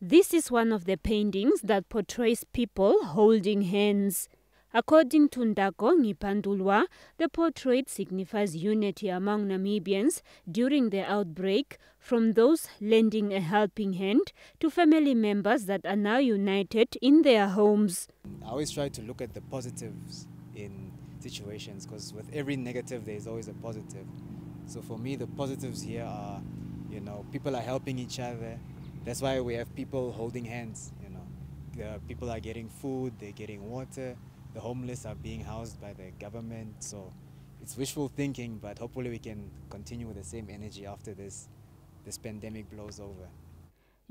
This is one of the paintings that portrays people holding hands. According to Ndako Pandulwa, the portrait signifies unity among Namibians during the outbreak, from those lending a helping hand to family members that are now united in their homes. I always try to look at the positives in situations because with every negative there is always a positive. So for me the positives here are, you know, people are helping each other, that's why we have people holding hands, you know. people are getting food, they're getting water, the homeless are being housed by the government. So it's wishful thinking, but hopefully we can continue with the same energy after this, this pandemic blows over.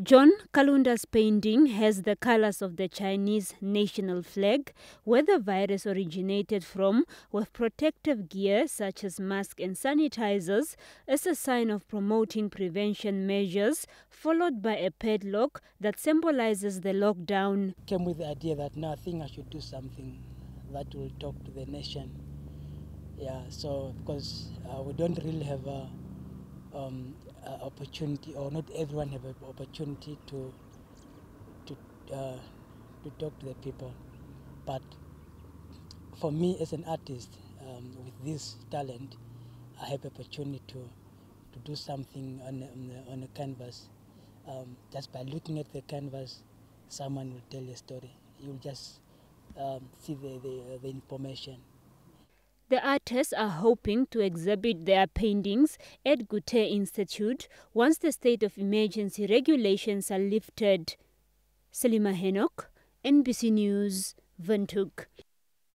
John Kalunda's painting has the colors of the Chinese national flag, where the virus originated from, with protective gear such as masks and sanitizers as a sign of promoting prevention measures, followed by a padlock that symbolizes the lockdown. Came with the idea that now I think I should do something that will talk to the nation. Yeah, so because uh, we don't really have a um, uh, opportunity or not everyone have an opportunity to to uh, to talk to the people but for me as an artist um, with this talent I have opportunity to to do something on on, the, on a canvas um, just by looking at the canvas someone will tell a story you'll just um, see the, the, the information the artists are hoping to exhibit their paintings at Gute Institute once the state of emergency regulations are lifted. Selima Henok, NBC News, Ventuk.